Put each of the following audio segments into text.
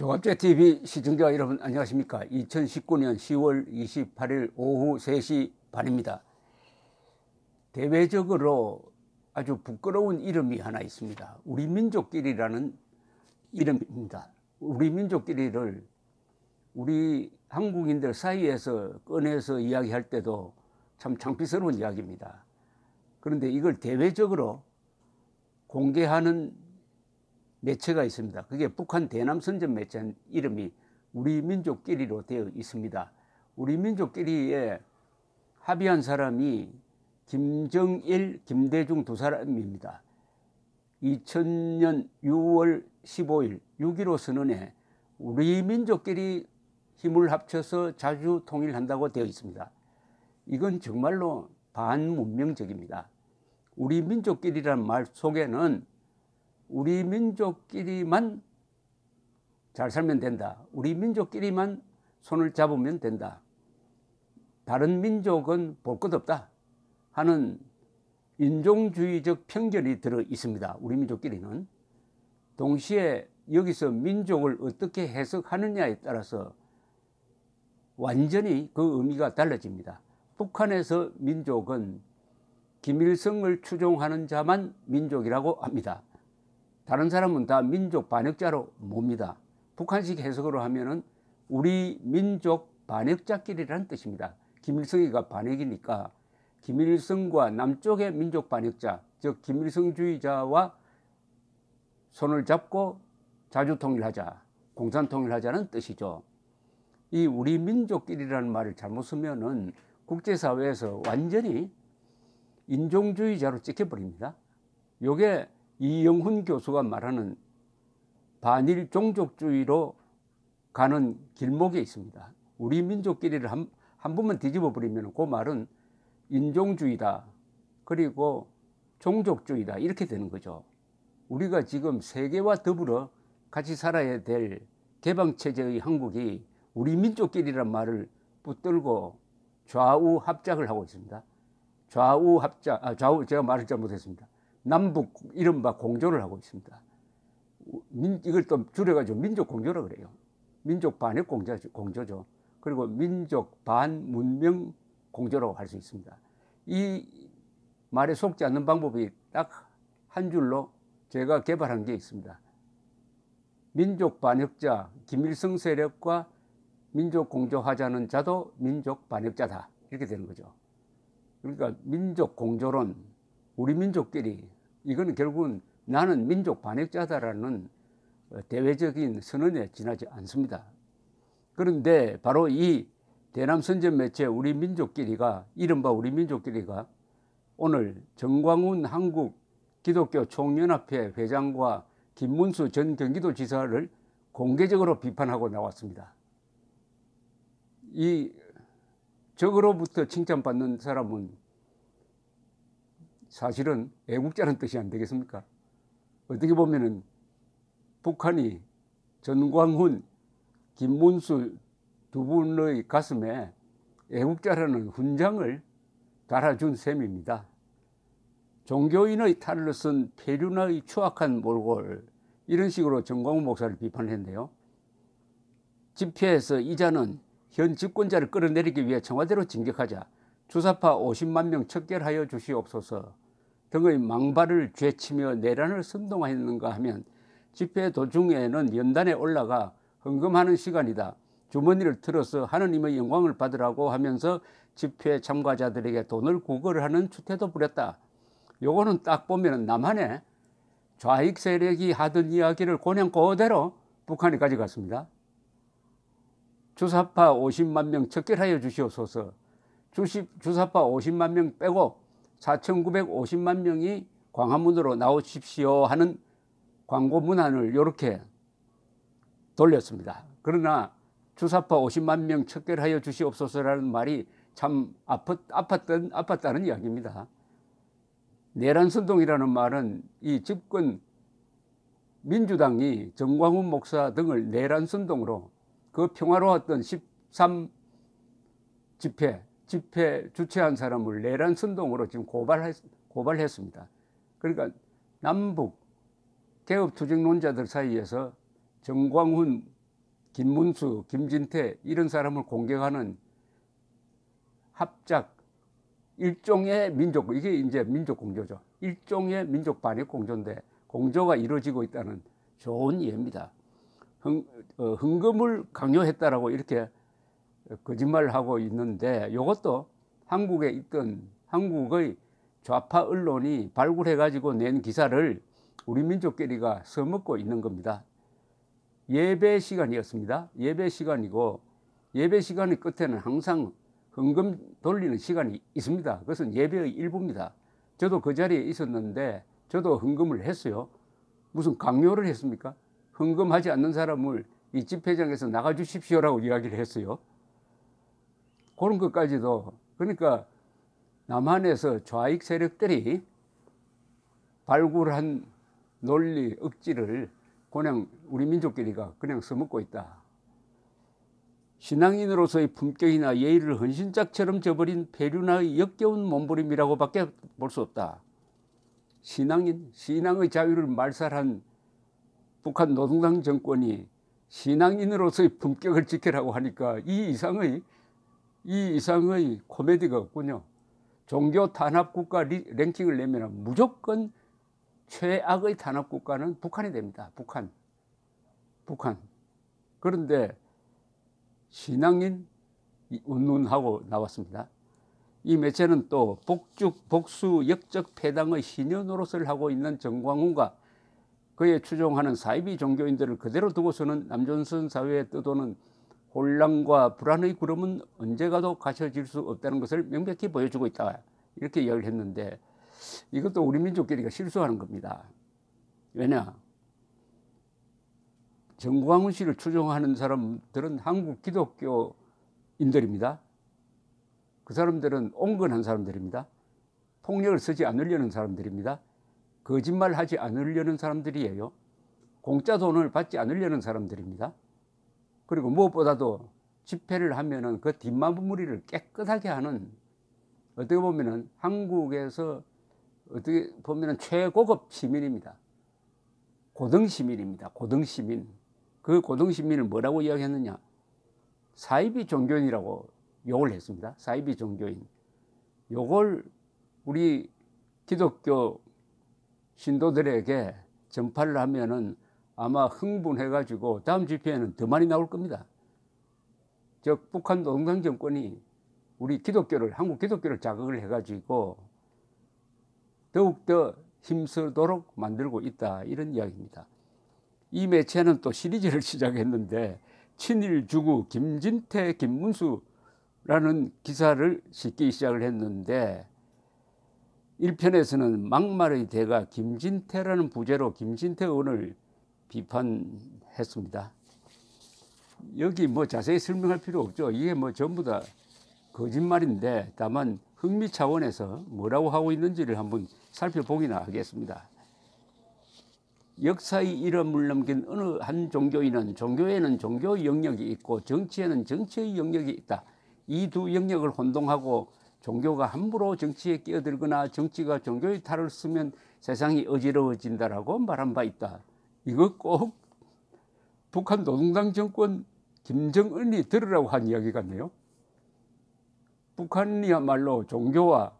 종합제 TV 시청자 여러분 안녕하십니까? 2019년 10월 28일 오후 3시 반입니다. 대외적으로 아주 부끄러운 이름이 하나 있습니다. 우리 민족끼리라는 이름입니다. 우리 민족끼리를 우리 한국인들 사이에서 꺼내서 이야기할 때도 참 창피스러운 이야기입니다. 그런데 이걸 대외적으로 공개하는 매체가 있습니다. 그게 북한 대남선전 매체 이름이 우리 민족끼리로 되어 있습니다. 우리 민족끼리에 합의한 사람이 김정일, 김대중 두 사람입니다. 2000년 6월 15일 6.15 선언에 우리 민족끼리 힘을 합쳐서 자주 통일한다고 되어 있습니다. 이건 정말로 반문명적입니다. 우리 민족끼리란 말 속에는 우리 민족끼리만 잘 살면 된다. 우리 민족끼리만 손을 잡으면 된다. 다른 민족은 볼 것 없다. 하는 인종주의적 편견이 들어 있습니다. 우리 민족끼리는. 동시에 여기서 민족을 어떻게 해석하느냐에 따라서 완전히 그 의미가 달라집니다. 북한에서 민족은 김일성을 추종하는 자만 민족이라고 합니다. 다른 사람은 다 민족 반역자로 봅니다. 북한식 해석으로 하면은 우리 민족 반역자끼리라는 뜻입니다. 김일성이가 반역이니까 김일성과 남쪽의 민족 반역자, 즉 김일성주의자와 손을 잡고 자주 통일하자, 공산 통일하자는 뜻이죠. 이 우리 민족끼리라는 말을 잘못 쓰면은 국제사회에서 완전히 인종주의자로 찍혀버립니다. 요게 이영훈 교수가 말하는 반일 종족주의로 가는 길목에 있습니다. 우리 민족끼리를 한, 한 번만 뒤집어 버리면 그 말은 인종주의다. 그리고 종족주의다. 이렇게 되는 거죠. 우리가 지금 세계와 더불어 같이 살아야 될 개방체제의 한국이 우리 민족끼리란 말을 붙들고 좌우 합작을 하고 있습니다. 좌우 합작, 아, 좌우, 제가 말을 잘못했습니다. 남북 이른바 공조를 하고 있습니다. 민, 이걸 또 줄여가지고 민족 공조라 그래요. 민족 반역 공조, 공조죠. 그리고 민족 반 문명 공조라고 할 수 있습니다. 이 말에 속지 않는 방법이 딱 한 줄로 제가 개발한 게 있습니다. 민족 반역자 김일성 세력과 민족 공조하자는 자도 민족 반역자다. 이렇게 되는 거죠. 그러니까 민족 공조론, 우리 민족끼리 이거는 결국은 나는 민족 반역자다라는 어, 대외적인 선언에 지나지 않습니다. 그런데 바로 이 대남선전 매체 우리 민족끼리가 이른바 우리 민족끼리가 오늘 정광훈 한국 기독교 총연합회 회장과 김문수 전 경기도지사를 공개적으로 비판하고 나왔습니다. 이 적으로부터 칭찬받는 사람은 사실은 애국자는 뜻이 안 되겠습니까? 어떻게 보면은 북한이 전광훈, 김문수 두 분의 가슴에 애국자라는 훈장을 달아준 셈입니다. 종교인의 탈을 쓴 폐륜의 추악한 몰골 이런 식으로 정광훈 목사를 비판했는데요. 집회에서 이자는 현 집권자를 끌어내리기 위해 청와대로 진격하자 주사파 50만 명 척결하여 주시옵소서 등의 망발을 죄치며 내란을 선동하였는가 하면 집회 도중에는 연단에 올라가 헌금하는 시간이다. 주머니를 틀어서 하느님의 영광을 받으라고 하면서 집회 참가자들에게 돈을 구걸하는 추태도 부렸다. 요거는 딱 보면 남한의 좌익 세력이 하던 이야기를 그냥 그대로 북한이 가져갔습니다. 주사파 50만 명 척결하여 주시옵소서. 주시, 주사파 50만 명 빼고 4,950만 명이 광화문으로 나오십시오 하는 광고 문안을 이렇게 돌렸습니다. 그러나 주사파 50만 명 척결하여 주시옵소서라는 말이 참 아팠, 아팠던, 아팠다는 이야기입니다. 내란선동이라는 말은 이 집권 민주당이 정광훈 목사 등을 내란선동으로 그 평화로웠던 13 집회 집회 주최한 사람을 내란 선동으로 지금 고발했, 고발했습니다. 그러니까 남북 개업 투쟁론자들 사이에서 정광훈, 김문수, 김진태 이런 사람을 공격하는 합작 일종의 민족 이게 이제 민족 공조죠. 일종의 민족 반역 공조인데 공조가 이루어지고 있다는 좋은 예입니다. 흥, 어, 금을 강요했다라고 이렇게 거짓말하고 있는데 이것도 한국에 있던 한국의 좌파 언론이 발굴해 가지고 낸 기사를 우리 민족끼리가 써먹고 있는 겁니다. 예배 시간이었습니다. 예배 시간이고 예배 시간의 끝에는 항상 흥금 돌리는 시간이 있습니다. 그것은 예배의 일부입니다. 저도 그 자리에 있었는데 저도 흥금을 했어요. 무슨 강요를 했습니까? 흥금하지 않는 사람을 이 집회장에서 나가주십시오라고 이야기를 했어요. 그런 것까지도 그러니까 남한에서 좌익 세력들이 발굴한 논리 억지를 그냥 우리 민족끼리가 그냥 써먹고 있다. 신앙인으로서의 품격이나 예의를 헌신짝처럼 저버린 배류나 역겨운 몸부림이라고밖에 볼 수 없다. 신앙인, 신앙의 자유를 말살한 북한 노동당 정권이 신앙인으로서의 품격을 지켜라고 하니까 이 이상의 이 이상의 코미디가 없군요. 종교 탄압국가 랭킹을 내면 무조건 최악의 탄압국가는 북한이 됩니다. 북한. 북한. 그런데 신앙인 운운하고 나왔습니다. 이 매체는 또 복죽, 복수, 역적 패당의 신현으로서를 하고 있는 정광훈과 그에 추종하는 사이비 종교인들을 그대로 두고서는 남존선 사회에 떠도는 혼란과 불안의 구름은 언제 가도 가셔질 수 없다는 것을 명백히 보여주고 있다. 이렇게 이야기를 했는데 이것도 우리 민족끼리가 실수하는 겁니다. 왜냐? 정광훈 씨를 추종하는 사람들은 한국 기독교인들입니다. 그 사람들은 온건한 사람들입니다. 폭력을 쓰지 않으려는 사람들입니다. 거짓말 하지 않으려는 사람들이에요. 공짜 돈을 받지 않으려는 사람들입니다. 그리고 무엇보다도 집회를 하면은 그 뒷마무리를 깨끗하게 하는 어떻게 보면은 한국에서 어떻게 보면은 최고급 시민입니다. 고등 시민입니다. 고등 시민. 그 고등 시민을 뭐라고 이야기했느냐? 사이비 종교인이라고 욕을 했습니다. 사이비 종교인. 욕을 우리 기독교 신도들에게 전파를 하면은 아마 흥분해가지고 다음 집회에는 더 많이 나올 겁니다. 즉 북한 노동당 정권이 우리 기독교를 한국 기독교를 자극을 해가지고 더욱더 힘쓰도록 만들고 있다 이런 이야기입니다. 이 매체는 또 시리즈를 시작했는데 친일 주구 김진태 김문수라는 기사를 싣기 시작을 했는데 1편에서는 막말의 대가 김진태라는 부제로 김진태 의원을 비판했습니다. 여기 뭐 자세히 설명할 필요 없죠. 이게 뭐 전부 다 거짓말인데 다만 흥미 차원에서 뭐라고 하고 있는지를 한번 살펴보기나 하겠습니다. 역사의 이름을 남긴 어느 한 종교인은 종교에는 종교의 영역이 있고 정치에는 정치의 영역이 있다. 이 두 영역을 혼동하고 종교가 함부로 정치에 끼어들거나 정치가 종교의 탈을 쓰면 세상이 어지러워진다라고 말한 바 있다. 이거 꼭 북한 노동당 정권 김정은이 들으라고 한 이야기 같네요. 북한이야말로 종교와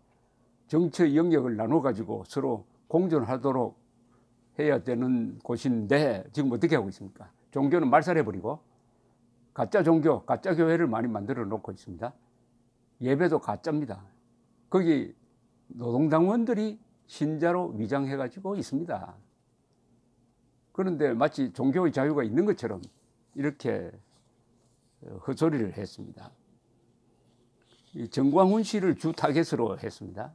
정치 의 영역을 나눠 가지고 서로 공존하도록 해야 되는 곳인데 지금 어떻게 하고 있습니까? 종교는 말살해 버리고 가짜 종교, 가짜 교회를 많이 만들어 놓고 있습니다. 예배도 가짜입니다. 거기 노동당원들이 신자로 위장해 가지고 있습니다. 그런데 마치 종교의 자유가 있는 것처럼 이렇게 어, 헛소리를 했습니다. 정광훈 씨를 주 타겟으로 했습니다.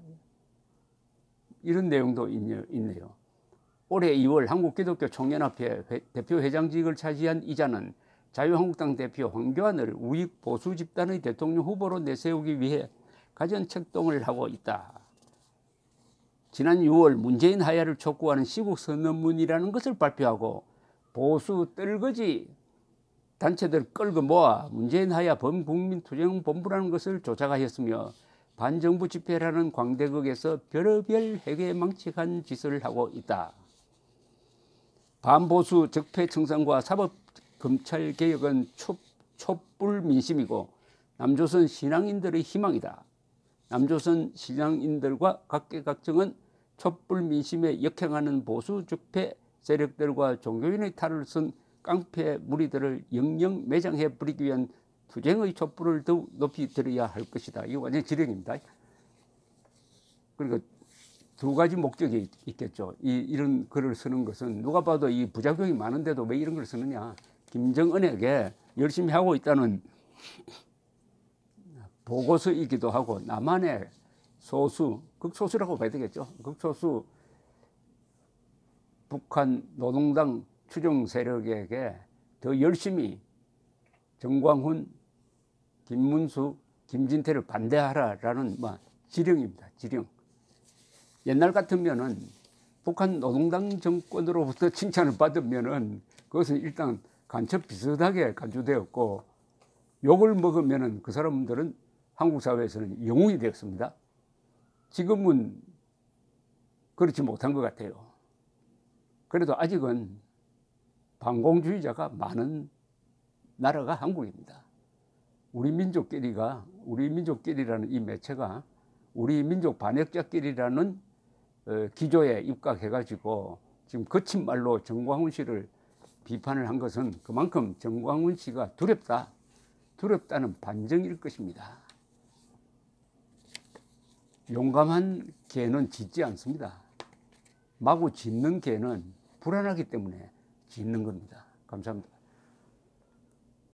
이런 내용도 있네요. 올해 2월 한국기독교 총연합회 대표 회장직을 차지한 이자는 자유한국당 대표 황교안을 우익 보수 집단의 대통령 후보로 내세우기 위해 가전 책동을 하고 있다. 지난 6월 문재인 하야를 촉구하는 시국 선언문이라는 것을 발표하고 보수 떨거지 단체들 끌고 모아 문재인 하야 범국민투쟁본부라는 것을 조작하였으며 반정부 집회라는 광대극에서 별의별 해괴망측한 짓을 하고 있다. 반보수 적폐청산과 사법검찰개혁은 촛불 민심이고 남조선 신앙인들의 희망이다. 남조선 신앙인들과 각계각층은 촛불 민심에 역행하는 보수 주패 세력들과 종교인의 탈을 쓴 깡패 무리들을 영영 매장해 버리기 위한 투쟁의 촛불을 더욱 높이 들어야 할 것이다. 이거 완전 지령입니다. 그러니까 두 가지 목적이 있겠죠. 이, 이런 글을 쓰는 것은 누가 봐도 이 부작용이 많은데도 왜 이런 걸 쓰느냐. 김정은에게 열심히 하고 있다는 보고서이기도 하고 나만의 소수 극소수라고 봐야 되겠죠. 극소수 북한 노동당 추종 세력에게 더 열심히 정광훈, 김문수, 김진태를 반대하라라는 뭐 지령입니다. 지령. 옛날 같으면은 북한 노동당 정권으로부터 칭찬을 받으면은 그것은 일단 간첩 비슷하게 간주되었고 욕을 먹으면은 그 사람들은 한국 사회에서는 영웅이 되었습니다. 지금은 그렇지 못한 것 같아요. 그래도 아직은 반공주의자가 많은 나라가 한국입니다. 우리 민족끼리가 우리 민족끼리라는 이 매체가 우리 민족 반역자끼리라는 어, 기조에 입각해가지고 지금 거친 말로 정광훈 씨를 비판을 한 것은 그만큼 정광훈 씨가 두렵다, 두렵다는 반증일 것입니다. 용감한 개는 짖지 않습니다. 마구 짖는 개는 불안하기 때문에 짖는 겁니다. 감사합니다.